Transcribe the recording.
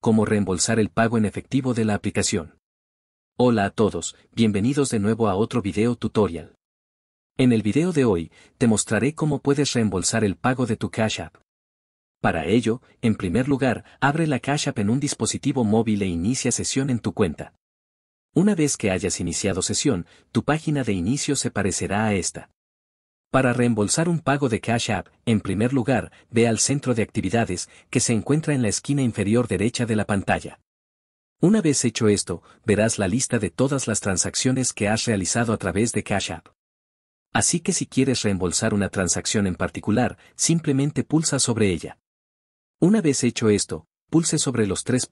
Cómo reembolsar el pago en efectivo de la aplicación. Hola a todos, bienvenidos de nuevo a otro video tutorial. En el video de hoy, te mostraré cómo puedes reembolsar el pago de tu Cash App. Para ello, en primer lugar, abre la Cash App en un dispositivo móvil e inicia sesión en tu cuenta. Una vez que hayas iniciado sesión, tu página de inicio se parecerá a esta. Para reembolsar un pago de Cash App, en primer lugar, ve al centro de actividades, que se encuentra en la esquina inferior derecha de la pantalla. Una vez hecho esto, verás la lista de todas las transacciones que has realizado a través de Cash App. Así que si quieres reembolsar una transacción en particular, simplemente pulsa sobre ella. Una vez hecho esto, pulse sobre los tres puntos.